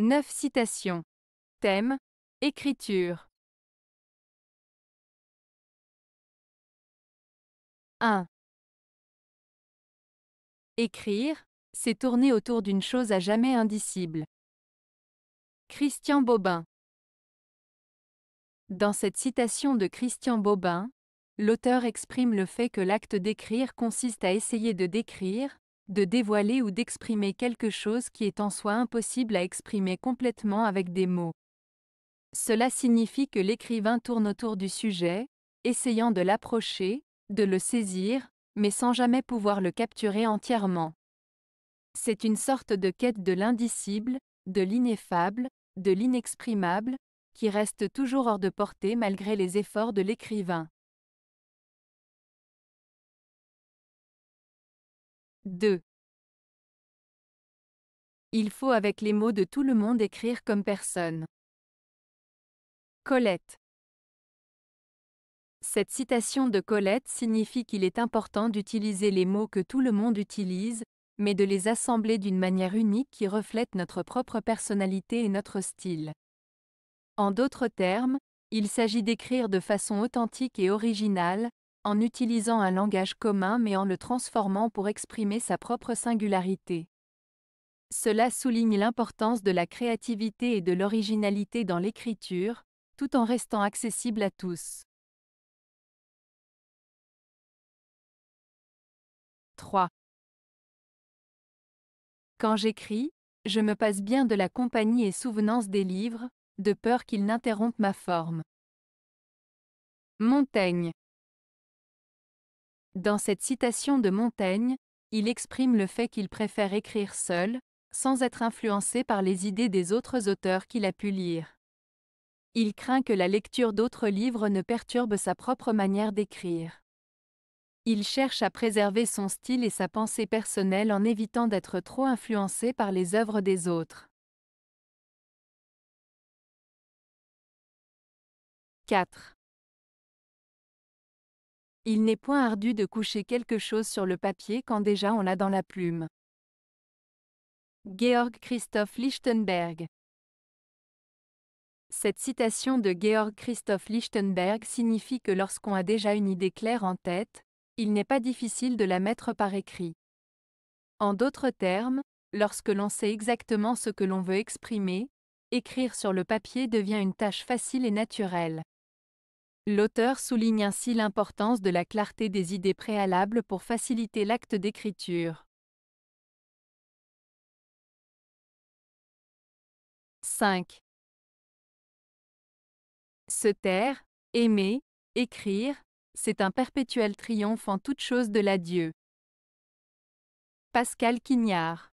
9 citations. Thème Écriture 1. Écrire, c'est tourner autour d'une chose à jamais indicible. Christian Bobin Dans cette citation de Christian Bobin, l'auteur exprime le fait que l'acte d'écrire consiste à essayer de décrire, de dévoiler ou d'exprimer quelque chose qui est en soi impossible à exprimer complètement avec des mots. Cela signifie que l'écrivain tourne autour du sujet, essayant de l'approcher, de le saisir, mais sans jamais pouvoir le capturer entièrement. C'est une sorte de quête de l'indicible, de l'ineffable, de l'inexprimable, qui reste toujours hors de portée malgré les efforts de l'écrivain. 2. Il faut avec les mots de tout le monde écrire comme personne. Colette. Cette citation de Colette signifie qu'il est important d'utiliser les mots que tout le monde utilise, mais de les assembler d'une manière unique qui reflète notre propre personnalité et notre style. En d'autres termes, il s'agit d'écrire de façon authentique et originale, en utilisant un langage commun mais en le transformant pour exprimer sa propre singularité. Cela souligne l'importance de la créativité et de l'originalité dans l'écriture, tout en restant accessible à tous. 3. Quand j'écris, je me passe bien de la compagnie et souvenance des livres, de peur qu'ils n'interrompent ma forme. Montaigne Dans cette citation de Montaigne, il exprime le fait qu'il préfère écrire seul, sans être influencé par les idées des autres auteurs qu'il a pu lire. Il craint que la lecture d'autres livres ne perturbe sa propre manière d'écrire. Il cherche à préserver son style et sa pensée personnelle en évitant d'être trop influencé par les œuvres des autres. 4. Il n'est point ardu de coucher quelque chose sur le papier quand déjà on l'a dans la plume. Georg Christoph Lichtenberg. Cette citation de Georg Christoph Lichtenberg signifie que lorsqu'on a déjà une idée claire en tête, il n'est pas difficile de la mettre par écrit. En d'autres termes, lorsque l'on sait exactement ce que l'on veut exprimer, écrire sur le papier devient une tâche facile et naturelle. L'auteur souligne ainsi l'importance de la clarté des idées préalables pour faciliter l'acte d'écriture. 5. Se taire, aimer, écrire, c'est un perpétuel triomphe en toute chose de Dieu. Pascal Quignard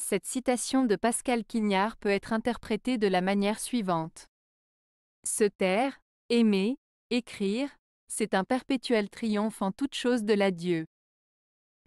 Cette citation de Pascal Quignard peut être interprétée de la manière suivante. Se taire, aimer, écrire, c'est un perpétuel triomphe en toute chose de Dieu.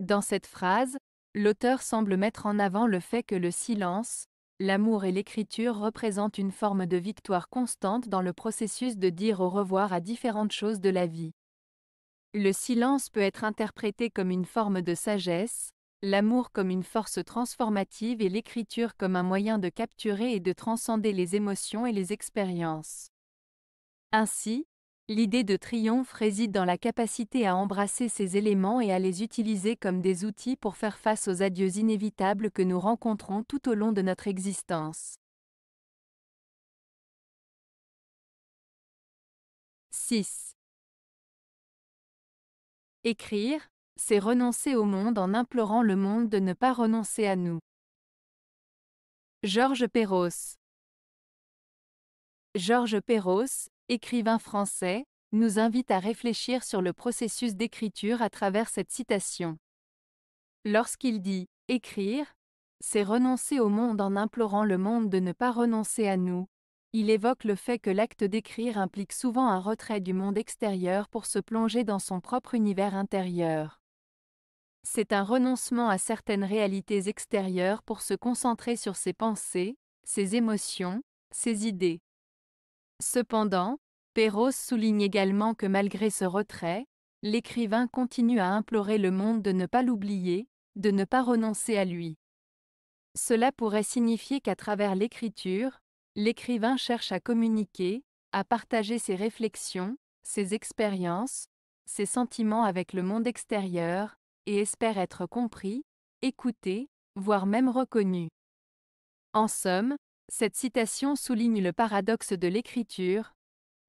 Dans cette phrase, l'auteur semble mettre en avant le fait que le silence, l'amour et l'écriture représentent une forme de victoire constante dans le processus de dire au revoir à différentes choses de la vie. Le silence peut être interprété comme une forme de sagesse, l'amour comme une force transformative et l'écriture comme un moyen de capturer et de transcender les émotions et les expériences. Ainsi, L'idée de triomphe réside dans la capacité à embrasser ces éléments et à les utiliser comme des outils pour faire face aux adieux inévitables que nous rencontrons tout au long de notre existence. 6. Écrire, c'est renoncer au monde en implorant le monde de ne pas renoncer à nous. Georges Perros Georges Perros, écrivain français, nous invite à réfléchir sur le processus d'écriture à travers cette citation. Lorsqu'il dit ⁇ Écrire ⁇ c'est renoncer au monde en implorant le monde de ne pas renoncer à nous, il évoque le fait que l'acte d'écrire implique souvent un retrait du monde extérieur pour se plonger dans son propre univers intérieur. C'est un renoncement à certaines réalités extérieures pour se concentrer sur ses pensées, ses émotions, ses idées. Cependant, Perros souligne également que malgré ce retrait, l'écrivain continue à implorer le monde de ne pas l'oublier, de ne pas renoncer à lui. Cela pourrait signifier qu'à travers l'écriture, l'écrivain cherche à communiquer, à partager ses réflexions, ses expériences, ses sentiments avec le monde extérieur, et espère être compris, écouté, voire même reconnu. En somme, cette citation souligne le paradoxe de l'écriture,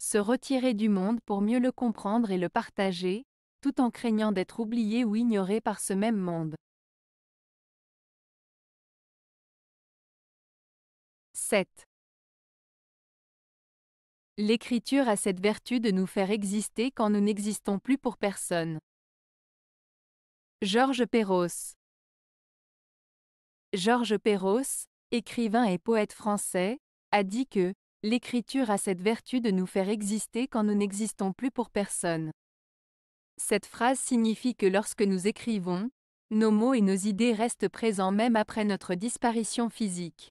se retirer du monde pour mieux le comprendre et le partager, tout en craignant d'être oublié ou ignoré par ce même monde. 7. L'écriture a cette vertu de nous faire exister quand nous n'existons plus pour personne. Georges Perros Georges Perros, écrivain et poète français, a dit que L'Écriture a cette vertu de nous faire exister quand nous n'existons plus pour personne. Cette phrase signifie que lorsque nous écrivons, nos mots et nos idées restent présents même après notre disparition physique.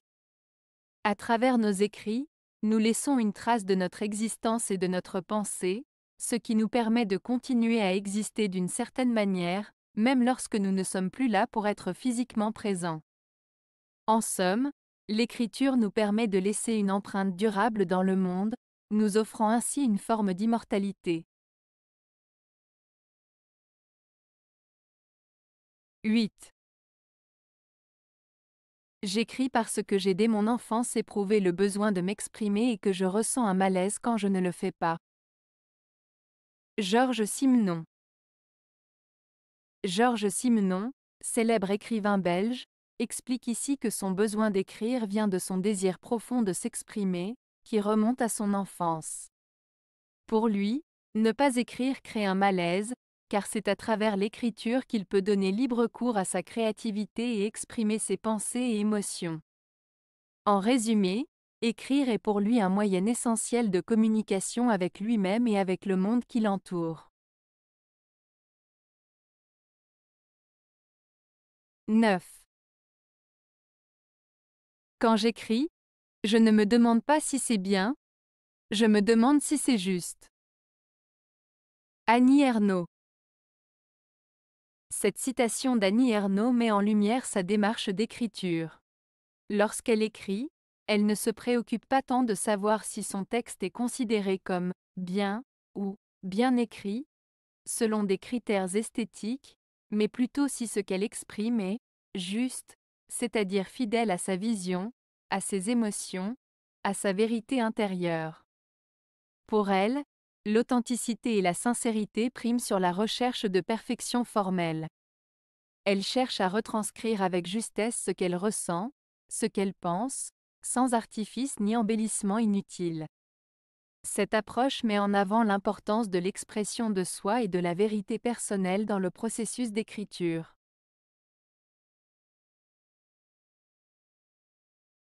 À travers nos écrits, nous laissons une trace de notre existence et de notre pensée, ce qui nous permet de continuer à exister d'une certaine manière, même lorsque nous ne sommes plus là pour être physiquement présents. En somme, L'Écriture nous permet de laisser une empreinte durable dans le monde, nous offrant ainsi une forme d'immortalité. 8. J'écris parce que j'ai dès mon enfance éprouvé le besoin de m'exprimer et que je ressens un malaise quand je ne le fais pas. Georges Simenon Georges Simenon, célèbre écrivain belge, explique ici que son besoin d'écrire vient de son désir profond de s'exprimer, qui remonte à son enfance. Pour lui, ne pas écrire crée un malaise, car c'est à travers l'écriture qu'il peut donner libre cours à sa créativité et exprimer ses pensées et émotions. En résumé, écrire est pour lui un moyen essentiel de communication avec lui-même et avec le monde qui l'entoure. 9. Quand j'écris, je ne me demande pas si c'est bien, je me demande si c'est juste. Annie Ernaux Cette citation d'Annie Ernaux met en lumière sa démarche d'écriture. Lorsqu'elle écrit, elle ne se préoccupe pas tant de savoir si son texte est considéré comme bien ou bien écrit, selon des critères esthétiques, mais plutôt si ce qu'elle exprime est juste, c'est-à-dire fidèle à sa vision, à ses émotions, à sa vérité intérieure. Pour elle, l'authenticité et la sincérité priment sur la recherche de perfection formelle. Elle cherche à retranscrire avec justesse ce qu'elle ressent, ce qu'elle pense, sans artifice ni embellissement inutile. Cette approche met en avant l'importance de l'expression de soi et de la vérité personnelle dans le processus d'écriture.